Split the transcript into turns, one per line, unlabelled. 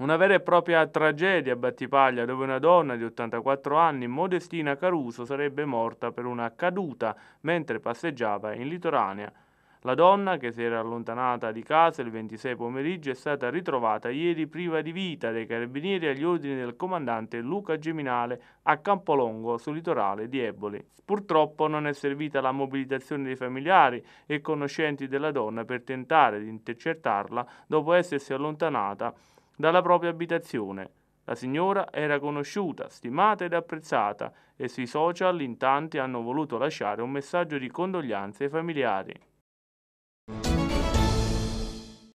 Una vera e propria tragedia a Battipaglia, dove una donna di 84 anni, Modestina Caruso, sarebbe morta per una caduta mentre passeggiava in litoranea. La donna, che si era allontanata di casa il 26 pomeriggio, è stata ritrovata ieri priva di vita dai carabinieri agli ordini del comandante Luca Geminale a Campolongo, sul litorale di Eboli. Purtroppo non è servita la mobilitazione dei familiari e conoscenti della donna per tentare di intercettarla dopo essersi allontanata dalla propria abitazione. La signora era conosciuta, stimata ed apprezzata e sui social in tanti hanno voluto lasciare un messaggio di condoglianze ai familiari.